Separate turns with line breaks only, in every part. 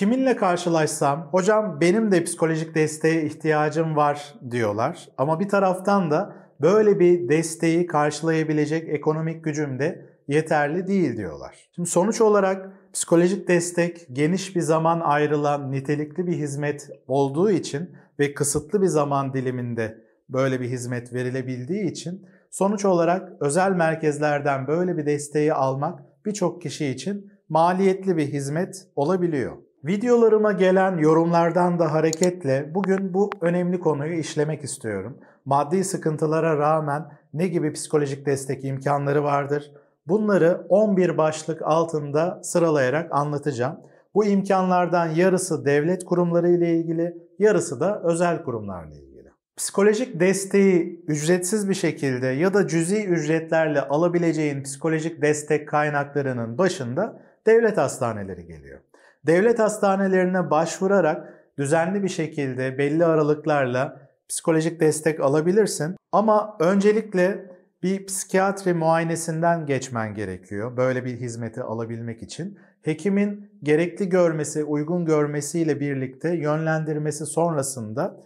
Kiminle karşılaşsam, hocam benim de psikolojik desteğe ihtiyacım var diyorlar. Ama bir taraftan da böyle bir desteği karşılayabilecek ekonomik gücüm de yeterli değil diyorlar. Şimdi sonuç olarak psikolojik destek geniş bir zaman ayrılan nitelikli bir hizmet olduğu için ve kısıtlı bir zaman diliminde böyle bir hizmet verilebildiği için sonuç olarak özel merkezlerden böyle bir desteği almak birçok kişi için maliyetli bir hizmet olabiliyor. Videolarıma gelen yorumlardan da hareketle bugün bu önemli konuyu işlemek istiyorum. Maddi sıkıntılara rağmen ne gibi psikolojik destek imkanları vardır? Bunları 11 başlık altında sıralayarak anlatacağım. Bu imkanlardan yarısı devlet kurumları ile ilgili, yarısı da özel kurumlarla ilgili. Psikolojik desteği ücretsiz bir şekilde ya da cüzi ücretlerle alabileceğin psikolojik destek kaynaklarının başında devlet hastaneleri geliyor devlet hastanelerine başvurarak düzenli bir şekilde belli aralıklarla psikolojik destek alabilirsin. Ama öncelikle bir psikiyatri muayenesinden geçmen gerekiyor böyle bir hizmeti alabilmek için. Hekimin gerekli görmesi, uygun görmesiyle birlikte yönlendirmesi sonrasında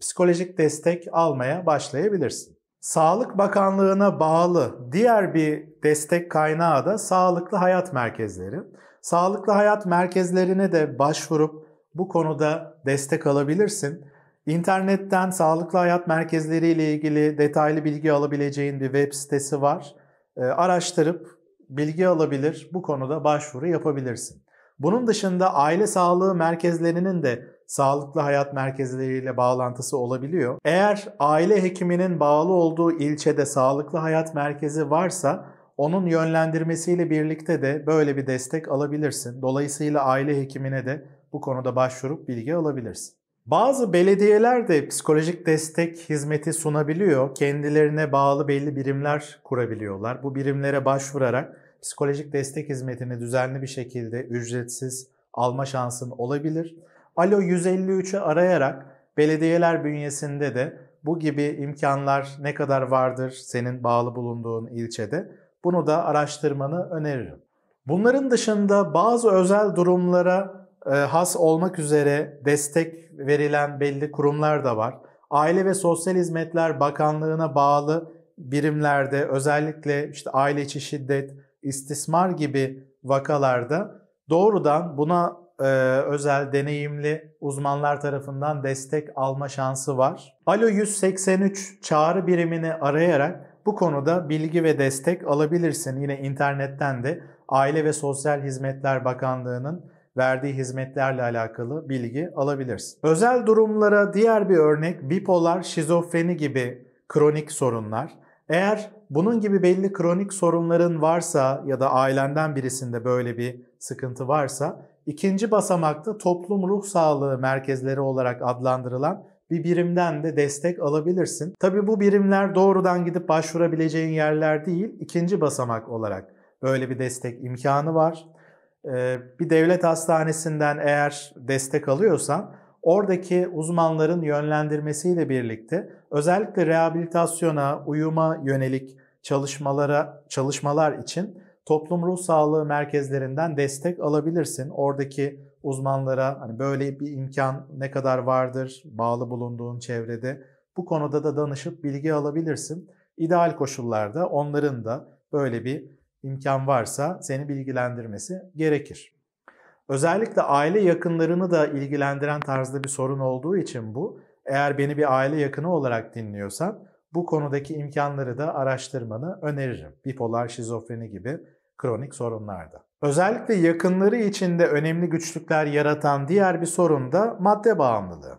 psikolojik destek almaya başlayabilirsin. Sağlık Bakanlığı'na bağlı diğer bir destek kaynağı da sağlıklı hayat merkezleri. Sağlıklı Hayat merkezlerine de başvurup bu konuda destek alabilirsin. İnternetten Sağlıklı Hayat Merkezleri ile ilgili detaylı bilgi alabileceğin bir web sitesi var. E, araştırıp bilgi alabilir, bu konuda başvuru yapabilirsin. Bunun dışında aile sağlığı merkezlerinin de sağlıklı hayat merkezleriyle bağlantısı olabiliyor. Eğer aile hekiminin bağlı olduğu ilçede sağlıklı hayat merkezi varsa onun yönlendirmesiyle birlikte de böyle bir destek alabilirsin. Dolayısıyla aile hekimine de bu konuda başvurup bilgi alabilirsin. Bazı belediyeler de psikolojik destek hizmeti sunabiliyor. Kendilerine bağlı belli birimler kurabiliyorlar. Bu birimlere başvurarak psikolojik destek hizmetini düzenli bir şekilde ücretsiz alma şansın olabilir. Alo 153'ü arayarak belediyeler bünyesinde de bu gibi imkanlar ne kadar vardır senin bağlı bulunduğun ilçede bunu da araştırmanı öneririm. Bunların dışında bazı özel durumlara e, has olmak üzere destek verilen belli kurumlar da var. Aile ve Sosyal Hizmetler Bakanlığı'na bağlı birimlerde özellikle işte aile içi şiddet, istismar gibi vakalarda doğrudan buna e, özel deneyimli uzmanlar tarafından destek alma şansı var. Alo 183 çağrı birimini arayarak bu konuda bilgi ve destek alabilirsin yine internetten de Aile ve Sosyal Hizmetler Bakanlığı'nın verdiği hizmetlerle alakalı bilgi alabilirsin. Özel durumlara diğer bir örnek bipolar, şizofreni gibi kronik sorunlar. Eğer bunun gibi belli kronik sorunların varsa ya da ailenden birisinde böyle bir sıkıntı varsa ikinci basamakta toplum ruh sağlığı merkezleri olarak adlandırılan bir birimden de destek alabilirsin. Tabi bu birimler doğrudan gidip başvurabileceğin yerler değil, İkinci basamak olarak böyle bir destek imkanı var. Ee, bir devlet hastanesinden eğer destek alıyorsan oradaki uzmanların yönlendirmesiyle birlikte özellikle rehabilitasyona, uyuma yönelik çalışmalara çalışmalar için toplum ruh sağlığı merkezlerinden destek alabilirsin. Oradaki uzmanlara hani böyle bir imkan ne kadar vardır bağlı bulunduğun çevrede bu konuda da danışıp bilgi alabilirsin. İdeal koşullarda onların da böyle bir imkan varsa seni bilgilendirmesi gerekir. Özellikle aile yakınlarını da ilgilendiren tarzda bir sorun olduğu için bu. Eğer beni bir aile yakını olarak dinliyorsan bu konudaki imkanları da araştırmanı öneririm. Bipolar şizofreni gibi kronik sorunlarda. Özellikle yakınları içinde önemli güçlükler yaratan diğer bir sorun da madde bağımlılığı.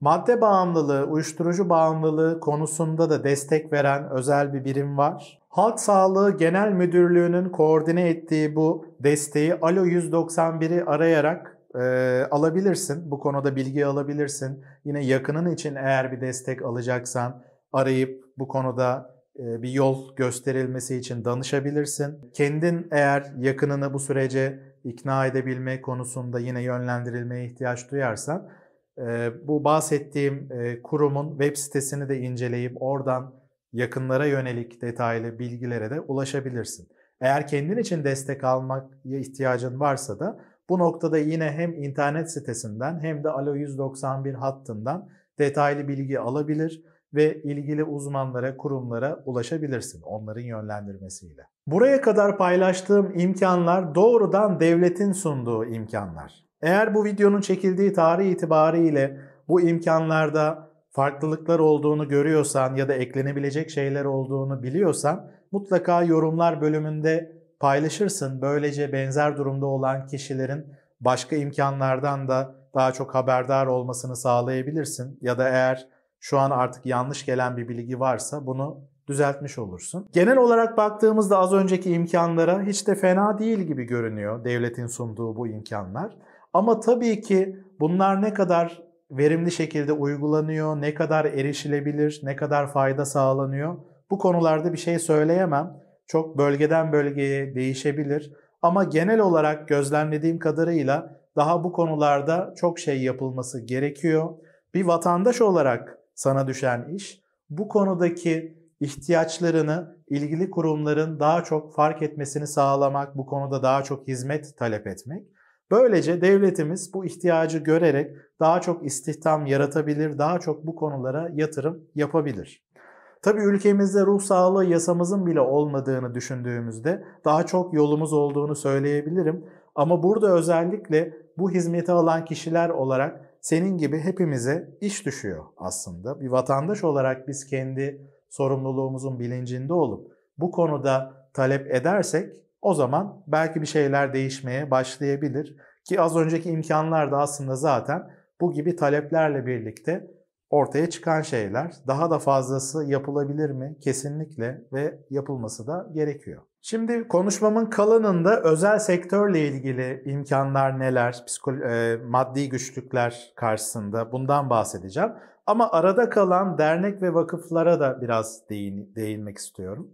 Madde bağımlılığı, uyuşturucu bağımlılığı konusunda da destek veren özel bir birim var. Halk Sağlığı Genel Müdürlüğü'nün koordine ettiği bu desteği Alo 191'i arayarak e, alabilirsin. Bu konuda bilgi alabilirsin. Yine yakının için eğer bir destek alacaksan arayıp bu konuda ee, bir yol gösterilmesi için danışabilirsin. Kendin eğer yakınını bu sürece ikna edebilme konusunda yine yönlendirilmeye ihtiyaç duyarsan e, bu bahsettiğim e, kurumun web sitesini de inceleyip oradan yakınlara yönelik detaylı bilgilere de ulaşabilirsin. Eğer kendin için destek almak ihtiyacın varsa da bu noktada yine hem internet sitesinden hem de Alo 191 hattından detaylı bilgi alabilir ve ilgili uzmanlara, kurumlara ulaşabilirsin onların yönlendirmesiyle. Buraya kadar paylaştığım imkanlar doğrudan devletin sunduğu imkanlar. Eğer bu videonun çekildiği tarih itibariyle bu imkanlarda farklılıklar olduğunu görüyorsan ya da eklenebilecek şeyler olduğunu biliyorsan mutlaka yorumlar bölümünde paylaşırsın. Böylece benzer durumda olan kişilerin başka imkanlardan da daha çok haberdar olmasını sağlayabilirsin. Ya da eğer şu an artık yanlış gelen bir bilgi varsa bunu düzeltmiş olursun. Genel olarak baktığımızda az önceki imkanlara hiç de fena değil gibi görünüyor devletin sunduğu bu imkanlar. Ama tabii ki bunlar ne kadar verimli şekilde uygulanıyor, ne kadar erişilebilir, ne kadar fayda sağlanıyor bu konularda bir şey söyleyemem. Çok bölgeden bölgeye değişebilir. Ama genel olarak gözlemlediğim kadarıyla daha bu konularda çok şey yapılması gerekiyor. Bir vatandaş olarak sana düşen iş. Bu konudaki ihtiyaçlarını ilgili kurumların daha çok fark etmesini sağlamak, bu konuda daha çok hizmet talep etmek. Böylece devletimiz bu ihtiyacı görerek daha çok istihdam yaratabilir, daha çok bu konulara yatırım yapabilir. Tabi ülkemizde ruh sağlığı yasamızın bile olmadığını düşündüğümüzde daha çok yolumuz olduğunu söyleyebilirim. Ama burada özellikle bu hizmeti alan kişiler olarak senin gibi hepimize iş düşüyor aslında. Bir vatandaş olarak biz kendi sorumluluğumuzun bilincinde olup bu konuda talep edersek o zaman belki bir şeyler değişmeye başlayabilir ki az önceki imkanlar da aslında zaten bu gibi taleplerle birlikte ortaya çıkan şeyler. Daha da fazlası yapılabilir mi? Kesinlikle ve yapılması da gerekiyor. Şimdi konuşmamın kalanında özel sektörle ilgili imkanlar neler, e, maddi güçlükler karşısında bundan bahsedeceğim. Ama arada kalan dernek ve vakıflara da biraz değin, değinmek istiyorum.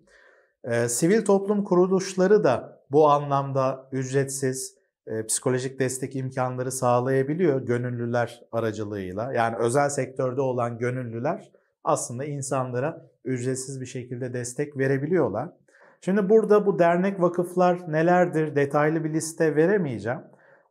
E, sivil toplum kuruluşları da bu anlamda ücretsiz, e, psikolojik destek imkanları sağlayabiliyor gönüllüler aracılığıyla. Yani özel sektörde olan gönüllüler aslında insanlara ücretsiz bir şekilde destek verebiliyorlar. Şimdi burada bu dernek vakıflar nelerdir detaylı bir liste veremeyeceğim.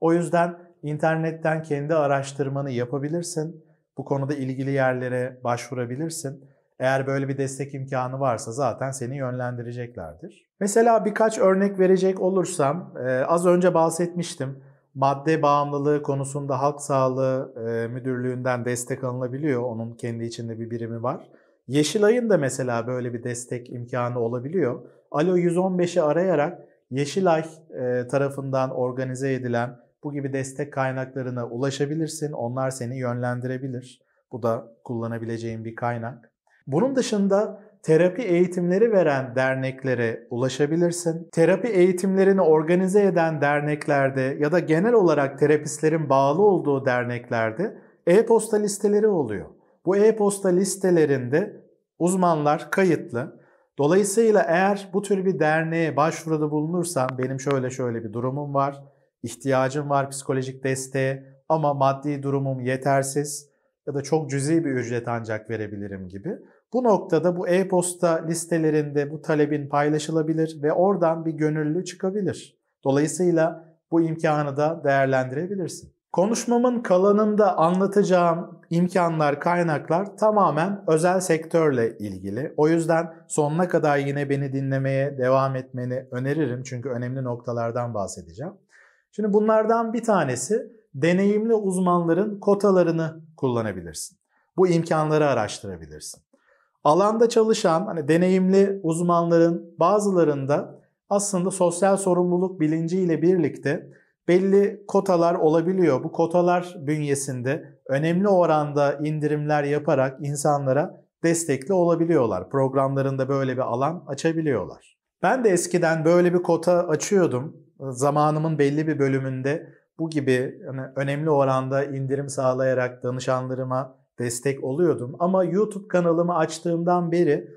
O yüzden internetten kendi araştırmanı yapabilirsin. Bu konuda ilgili yerlere başvurabilirsin. Eğer böyle bir destek imkanı varsa zaten seni yönlendireceklerdir. Mesela birkaç örnek verecek olursam e, az önce bahsetmiştim. Madde bağımlılığı konusunda Halk Sağlığı e, Müdürlüğü'nden destek alınabiliyor. Onun kendi içinde bir birimi var. Yeşilay'ın da mesela böyle bir destek imkanı olabiliyor. Alo 115'i arayarak Yeşilay e, tarafından organize edilen bu gibi destek kaynaklarına ulaşabilirsin. Onlar seni yönlendirebilir. Bu da kullanabileceğin bir kaynak. Bunun dışında terapi eğitimleri veren derneklere ulaşabilirsin. Terapi eğitimlerini organize eden derneklerde ya da genel olarak terapistlerin bağlı olduğu derneklerde e-posta listeleri oluyor. Bu e-posta listelerinde uzmanlar kayıtlı. Dolayısıyla eğer bu tür bir derneğe başvuruda bulunursan benim şöyle şöyle bir durumum var, ihtiyacım var psikolojik desteğe ama maddi durumum yetersiz ya da çok cüzi bir ücret ancak verebilirim gibi bu noktada bu e-posta listelerinde bu talebin paylaşılabilir ve oradan bir gönüllü çıkabilir. Dolayısıyla bu imkanı da değerlendirebilirsin. Konuşmamın kalanında anlatacağım imkanlar, kaynaklar tamamen özel sektörle ilgili. O yüzden sonuna kadar yine beni dinlemeye devam etmeni öneririm çünkü önemli noktalardan bahsedeceğim. Şimdi bunlardan bir tanesi deneyimli uzmanların kotalarını kullanabilirsin. Bu imkanları araştırabilirsin. Alanda çalışan hani deneyimli uzmanların bazılarında aslında sosyal sorumluluk bilinciyle birlikte belli kotalar olabiliyor. Bu kotalar bünyesinde önemli oranda indirimler yaparak insanlara destekli olabiliyorlar. Programlarında böyle bir alan açabiliyorlar. Ben de eskiden böyle bir kota açıyordum. Zamanımın belli bir bölümünde bu gibi yani önemli oranda indirim sağlayarak danışanlarıma destek oluyordum. Ama YouTube kanalımı açtığımdan beri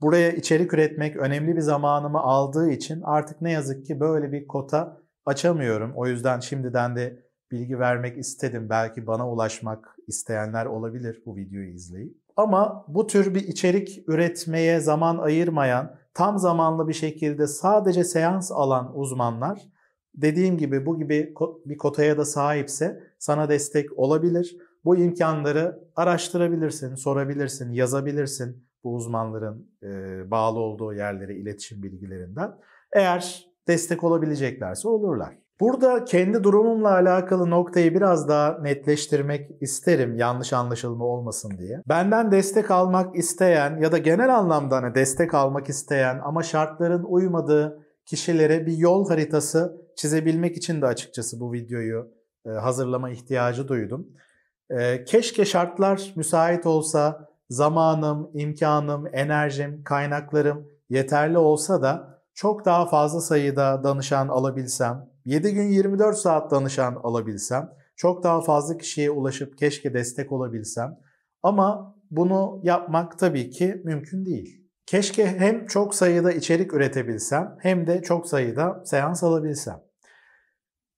buraya içerik üretmek önemli bir zamanımı aldığı için artık ne yazık ki böyle bir kota açamıyorum. O yüzden şimdiden de bilgi vermek istedim. Belki bana ulaşmak isteyenler olabilir bu videoyu izleyip. Ama bu tür bir içerik üretmeye zaman ayırmayan, tam zamanlı bir şekilde sadece seans alan uzmanlar dediğim gibi bu gibi bir kotaya da sahipse sana destek olabilir. Bu imkanları araştırabilirsin, sorabilirsin, yazabilirsin bu uzmanların e, bağlı olduğu yerlere iletişim bilgilerinden. Eğer destek olabileceklerse olurlar. Burada kendi durumumla alakalı noktayı biraz daha netleştirmek isterim yanlış anlaşılma olmasın diye. Benden destek almak isteyen ya da genel anlamda hani destek almak isteyen ama şartların uymadığı kişilere bir yol haritası çizebilmek için de açıkçası bu videoyu e, hazırlama ihtiyacı duydum. E, keşke şartlar müsait olsa, zamanım, imkanım, enerjim, kaynaklarım yeterli olsa da çok daha fazla sayıda danışan alabilsem, 7 gün 24 saat danışan alabilsem, çok daha fazla kişiye ulaşıp keşke destek olabilsem. Ama bunu yapmak tabii ki mümkün değil. Keşke hem çok sayıda içerik üretebilsem hem de çok sayıda seans alabilsem.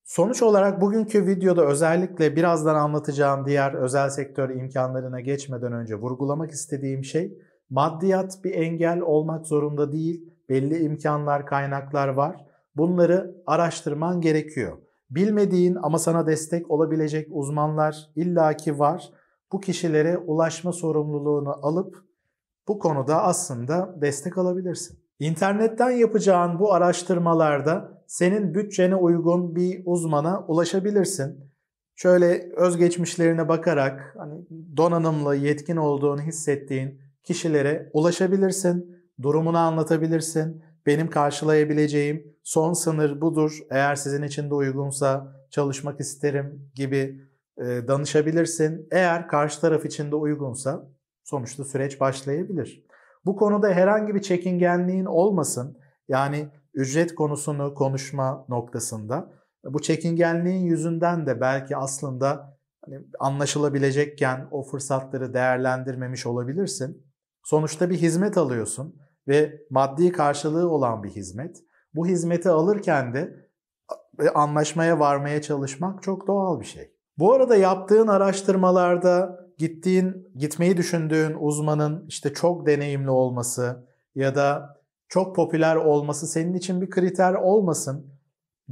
Sonuç olarak bugünkü videoda özellikle birazdan anlatacağım diğer özel sektör imkanlarına geçmeden önce vurgulamak istediğim şey maddiyat bir engel olmak zorunda değil. Belli imkanlar, kaynaklar var. Bunları araştırman gerekiyor. Bilmediğin ama sana destek olabilecek uzmanlar illaki var. Bu kişilere ulaşma sorumluluğunu alıp bu konuda aslında destek alabilirsin. İnternetten yapacağın bu araştırmalarda senin bütçene uygun bir uzmana ulaşabilirsin. Şöyle özgeçmişlerine bakarak hani donanımlı, yetkin olduğunu hissettiğin kişilere ulaşabilirsin. Durumunu anlatabilirsin. Benim karşılayabileceğim son sınır budur. Eğer sizin için de uygunsa çalışmak isterim gibi e, danışabilirsin. Eğer karşı taraf için de uygunsa sonuçta süreç başlayabilir. Bu konuda herhangi bir çekingenliğin olmasın. Yani ücret konusunu konuşma noktasında. Bu çekingenliğin yüzünden de belki aslında hani, anlaşılabilecekken o fırsatları değerlendirmemiş olabilirsin. Sonuçta bir hizmet alıyorsun ve maddi karşılığı olan bir hizmet. Bu hizmeti alırken de e, anlaşmaya varmaya çalışmak çok doğal bir şey. Bu arada yaptığın araştırmalarda gittiğin, gitmeyi düşündüğün uzmanın işte çok deneyimli olması ya da çok popüler olması senin için bir kriter olmasın.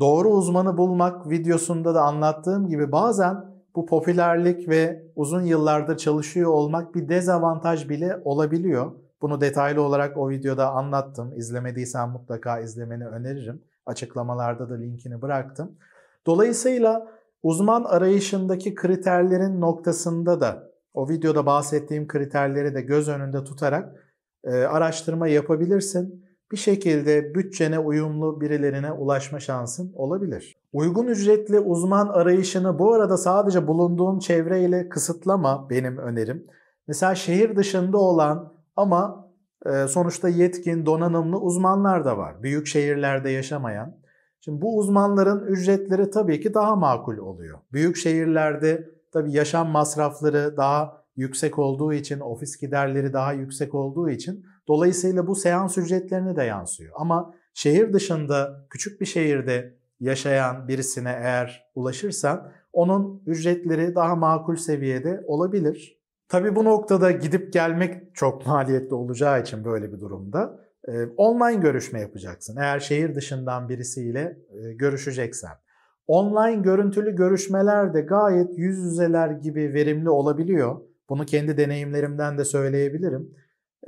Doğru uzmanı bulmak videosunda da anlattığım gibi bazen bu popülerlik ve uzun yıllardır çalışıyor olmak bir dezavantaj bile olabiliyor. Bunu detaylı olarak o videoda anlattım. İzlemediysen mutlaka izlemeni öneririm. Açıklamalarda da linkini bıraktım. Dolayısıyla uzman arayışındaki kriterlerin noktasında da o videoda bahsettiğim kriterleri de göz önünde tutarak e, araştırma yapabilirsin. Bir şekilde bütçene uyumlu birilerine ulaşma şansın olabilir. Uygun ücretli uzman arayışını bu arada sadece bulunduğun çevreyle kısıtlama benim önerim. Mesela şehir dışında olan ama e, sonuçta yetkin, donanımlı uzmanlar da var. Büyük şehirlerde yaşamayan. Şimdi bu uzmanların ücretleri tabii ki daha makul oluyor. Büyük şehirlerde Tabii yaşam masrafları daha yüksek olduğu için, ofis giderleri daha yüksek olduğu için dolayısıyla bu seans ücretlerine de yansıyor. Ama şehir dışında küçük bir şehirde yaşayan birisine eğer ulaşırsan onun ücretleri daha makul seviyede olabilir. Tabii bu noktada gidip gelmek çok maliyetli olacağı için böyle bir durumda online görüşme yapacaksın. Eğer şehir dışından birisiyle görüşeceksen. Online görüntülü görüşmeler de gayet yüz yüzeler gibi verimli olabiliyor. Bunu kendi deneyimlerimden de söyleyebilirim.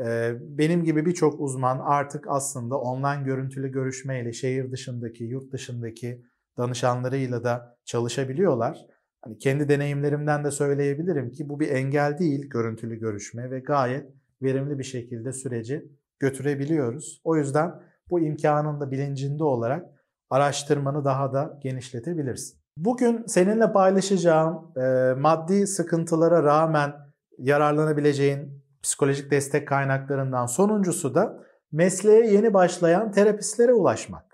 Ee, benim gibi birçok uzman artık aslında online görüntülü görüşmeyle şehir dışındaki, yurt dışındaki danışanlarıyla da çalışabiliyorlar. Hani kendi deneyimlerimden de söyleyebilirim ki bu bir engel değil görüntülü görüşme ve gayet verimli bir şekilde süreci götürebiliyoruz. O yüzden bu imkanın da bilincinde olarak araştırmanı daha da genişletebilirsin. Bugün seninle paylaşacağım e, maddi sıkıntılara rağmen yararlanabileceğin psikolojik destek kaynaklarından sonuncusu da mesleğe yeni başlayan terapistlere ulaşmak.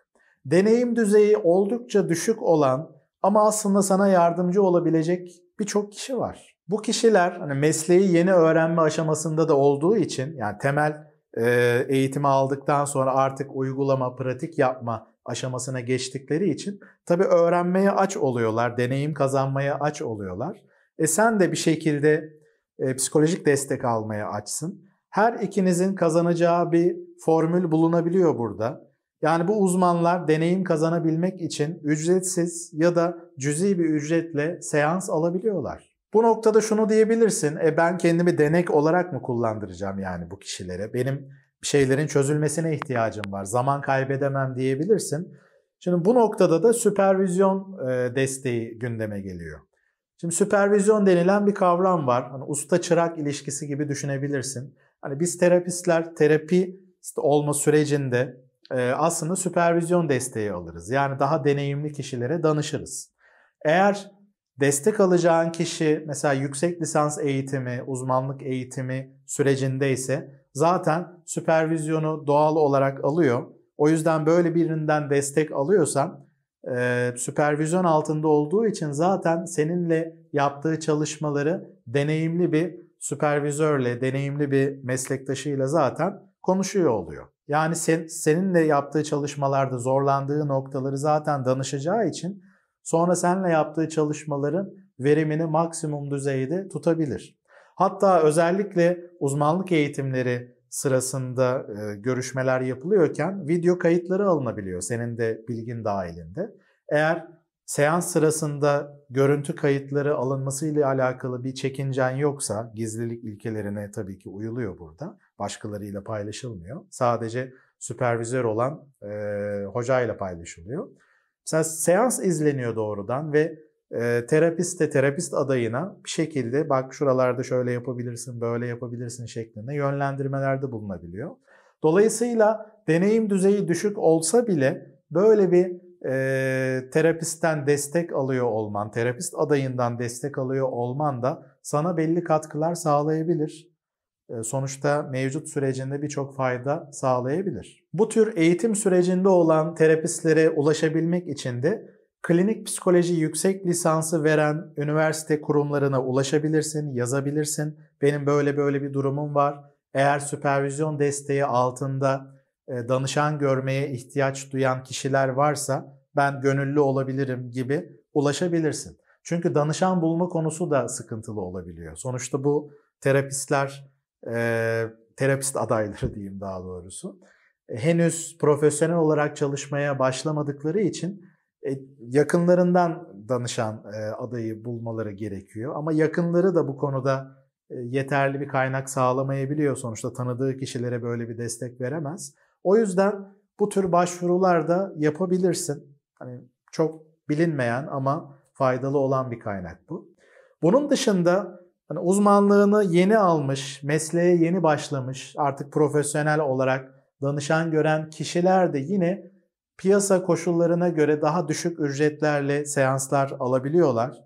Deneyim düzeyi oldukça düşük olan ama aslında sana yardımcı olabilecek birçok kişi var. Bu kişiler hani mesleği yeni öğrenme aşamasında da olduğu için yani temel e, eğitimi aldıktan sonra artık uygulama, pratik yapma aşamasına geçtikleri için tabii öğrenmeye aç oluyorlar, deneyim kazanmaya aç oluyorlar. E sen de bir şekilde e, psikolojik destek almaya açsın. Her ikinizin kazanacağı bir formül bulunabiliyor burada. Yani bu uzmanlar deneyim kazanabilmek için ücretsiz ya da cüzi bir ücretle seans alabiliyorlar. Bu noktada şunu diyebilirsin, e ben kendimi denek olarak mı kullandıracağım yani bu kişilere? Benim şeylerin çözülmesine ihtiyacım var. Zaman kaybedemem diyebilirsin. Şimdi bu noktada da süpervizyon e, desteği gündeme geliyor. Şimdi süpervizyon denilen bir kavram var. Hani usta çırak ilişkisi gibi düşünebilirsin. Hani biz terapistler terapi olma sürecinde e, aslında süpervizyon desteği alırız. Yani daha deneyimli kişilere danışırız. Eğer Destek alacağın kişi mesela yüksek lisans eğitimi, uzmanlık eğitimi sürecindeyse zaten süpervizyonu doğal olarak alıyor. O yüzden böyle birinden destek alıyorsan e, süpervizyon altında olduğu için zaten seninle yaptığı çalışmaları deneyimli bir süpervizörle, deneyimli bir meslektaşıyla zaten konuşuyor oluyor. Yani sen, seninle yaptığı çalışmalarda zorlandığı noktaları zaten danışacağı için Sonra seninle yaptığı çalışmaların verimini maksimum düzeyde tutabilir. Hatta özellikle uzmanlık eğitimleri sırasında e, görüşmeler yapılıyorken video kayıtları alınabiliyor senin de bilgin dahilinde. Eğer seans sırasında görüntü kayıtları alınması ile alakalı bir çekincen yoksa gizlilik ilkelerine tabii ki uyuluyor burada. Başkalarıyla paylaşılmıyor. Sadece süpervizör olan e, hocayla paylaşılıyor. Mesela seans izleniyor doğrudan ve e, terapist de terapist adayına bir şekilde bak şuralarda şöyle yapabilirsin, böyle yapabilirsin şeklinde yönlendirmelerde bulunabiliyor. Dolayısıyla deneyim düzeyi düşük olsa bile böyle bir e, terapisten destek alıyor olman, terapist adayından destek alıyor olman da sana belli katkılar sağlayabilir sonuçta mevcut sürecinde birçok fayda sağlayabilir. Bu tür eğitim sürecinde olan terapistlere ulaşabilmek için de klinik psikoloji yüksek lisansı veren üniversite kurumlarına ulaşabilirsin, yazabilirsin. Benim böyle böyle bir durumum var. Eğer süpervizyon desteği altında danışan görmeye ihtiyaç duyan kişiler varsa ben gönüllü olabilirim gibi ulaşabilirsin. Çünkü danışan bulma konusu da sıkıntılı olabiliyor. Sonuçta bu terapistler e, terapist adayları diyeyim daha doğrusu. E, henüz profesyonel olarak çalışmaya başlamadıkları için e, yakınlarından danışan e, adayı bulmaları gerekiyor. Ama yakınları da bu konuda e, yeterli bir kaynak sağlamayabiliyor. Sonuçta tanıdığı kişilere böyle bir destek veremez. O yüzden bu tür başvurular da yapabilirsin. Hani çok bilinmeyen ama faydalı olan bir kaynak bu. Bunun dışında Hani uzmanlığını yeni almış, mesleğe yeni başlamış, artık profesyonel olarak danışan gören kişiler de yine piyasa koşullarına göre daha düşük ücretlerle seanslar alabiliyorlar.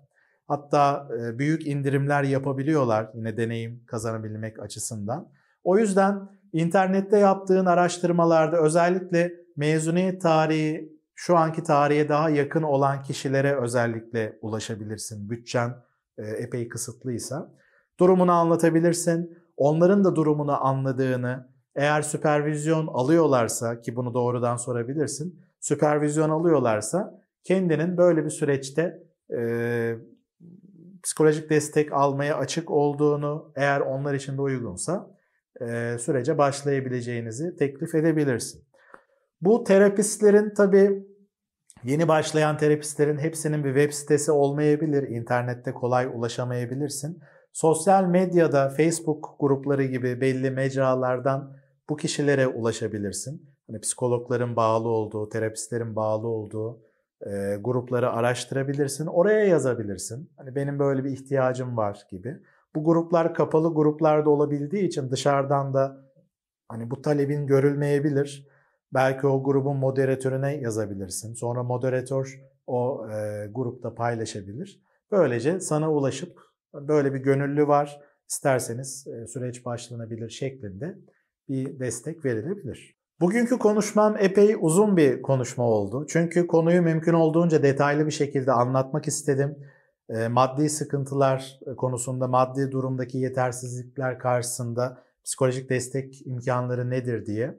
Hatta e, büyük indirimler yapabiliyorlar yine deneyim kazanabilmek açısından. O yüzden internette yaptığın araştırmalarda özellikle mezuniyet tarihi şu anki tarihe daha yakın olan kişilere özellikle ulaşabilirsin. Bütçen e, epey kısıtlıysa durumunu anlatabilirsin. Onların da durumunu anladığını eğer süpervizyon alıyorlarsa ki bunu doğrudan sorabilirsin. Süpervizyon alıyorlarsa kendinin böyle bir süreçte e, psikolojik destek almaya açık olduğunu eğer onlar için de uygunsa e, sürece başlayabileceğinizi teklif edebilirsin. Bu terapistlerin tabii Yeni başlayan terapistlerin hepsinin bir web sitesi olmayabilir. İnternette kolay ulaşamayabilirsin. Sosyal medyada Facebook grupları gibi belli mecralardan bu kişilere ulaşabilirsin. Hani psikologların bağlı olduğu, terapistlerin bağlı olduğu e, grupları araştırabilirsin. Oraya yazabilirsin. Hani benim böyle bir ihtiyacım var gibi. Bu gruplar kapalı gruplarda olabildiği için dışarıdan da hani bu talebin görülmeyebilir. Belki o grubun moderatörüne yazabilirsin. Sonra moderatör o e, grupta paylaşabilir. Böylece sana ulaşıp böyle bir gönüllü var isterseniz e, süreç başlanabilir şeklinde bir destek verilebilir. Bugünkü konuşmam epey uzun bir konuşma oldu. Çünkü konuyu mümkün olduğunca detaylı bir şekilde anlatmak istedim. E, maddi sıkıntılar e, konusunda, maddi durumdaki yetersizlikler karşısında psikolojik destek imkanları nedir diye.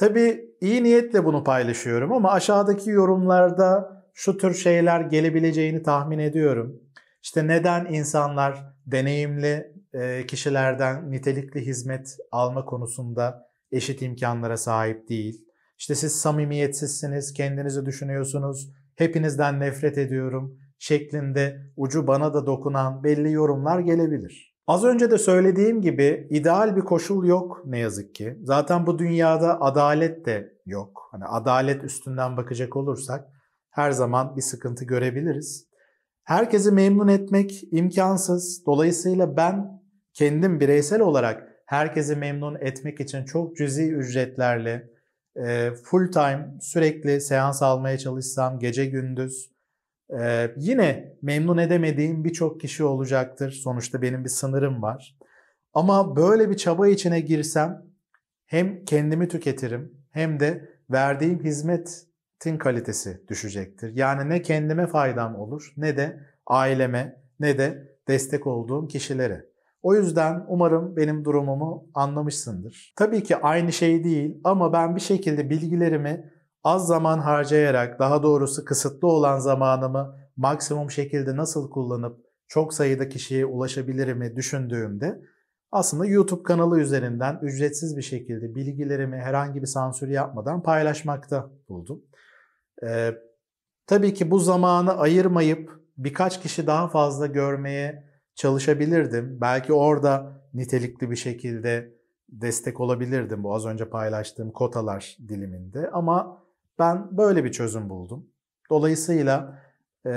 Tabii iyi niyetle bunu paylaşıyorum ama aşağıdaki yorumlarda şu tür şeyler gelebileceğini tahmin ediyorum. İşte neden insanlar deneyimli e, kişilerden nitelikli hizmet alma konusunda eşit imkanlara sahip değil? İşte siz samimiyetsizsiniz, kendinizi düşünüyorsunuz, hepinizden nefret ediyorum şeklinde ucu bana da dokunan belli yorumlar gelebilir. Az önce de söylediğim gibi ideal bir koşul yok ne yazık ki. Zaten bu dünyada adalet de yok. Hani adalet üstünden bakacak olursak her zaman bir sıkıntı görebiliriz. Herkesi memnun etmek imkansız. Dolayısıyla ben kendim bireysel olarak herkesi memnun etmek için çok cüzi ücretlerle full time sürekli seans almaya çalışsam gece gündüz ee, yine memnun edemediğim birçok kişi olacaktır. Sonuçta benim bir sınırım var. Ama böyle bir çaba içine girsem hem kendimi tüketirim hem de verdiğim hizmetin kalitesi düşecektir. Yani ne kendime faydam olur ne de aileme ne de destek olduğum kişilere. O yüzden umarım benim durumumu anlamışsındır. Tabii ki aynı şey değil ama ben bir şekilde bilgilerimi az zaman harcayarak daha doğrusu kısıtlı olan zamanımı maksimum şekilde nasıl kullanıp çok sayıda kişiye ulaşabilirimi düşündüğümde aslında YouTube kanalı üzerinden ücretsiz bir şekilde bilgilerimi herhangi bir sansür yapmadan paylaşmakta buldum. Ee, tabii ki bu zamanı ayırmayıp birkaç kişi daha fazla görmeye çalışabilirdim. Belki orada nitelikli bir şekilde destek olabilirdim bu az önce paylaştığım kotalar diliminde ama ben böyle bir çözüm buldum. Dolayısıyla e,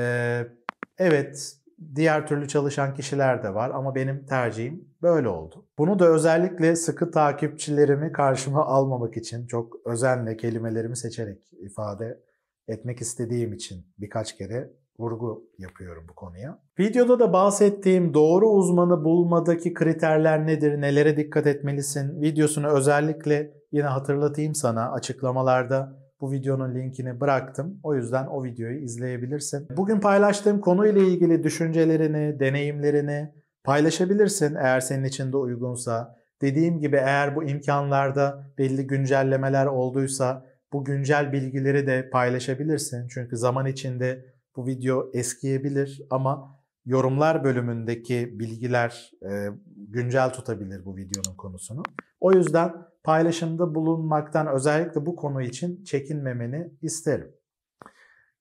evet diğer türlü çalışan kişiler de var ama benim tercihim böyle oldu. Bunu da özellikle sıkı takipçilerimi karşıma almamak için çok özenle kelimelerimi seçerek ifade etmek istediğim için birkaç kere vurgu yapıyorum bu konuya. Videoda da bahsettiğim doğru uzmanı bulmadaki kriterler nedir, nelere dikkat etmelisin videosunu özellikle yine hatırlatayım sana açıklamalarda bu videonun linkini bıraktım. O yüzden o videoyu izleyebilirsin. Bugün paylaştığım konuyla ilgili düşüncelerini, deneyimlerini paylaşabilirsin eğer senin için de uygunsa. Dediğim gibi eğer bu imkanlarda belli güncellemeler olduysa bu güncel bilgileri de paylaşabilirsin. Çünkü zaman içinde bu video eskiyebilir ama yorumlar bölümündeki bilgiler e, güncel tutabilir bu videonun konusunu. O yüzden paylaşımda bulunmaktan özellikle bu konu için çekinmemeni isterim.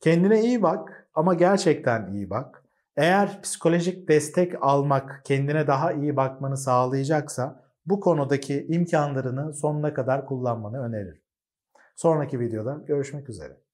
Kendine iyi bak ama gerçekten iyi bak. Eğer psikolojik destek almak kendine daha iyi bakmanı sağlayacaksa bu konudaki imkanlarını sonuna kadar kullanmanı öneririm. Sonraki videoda görüşmek üzere.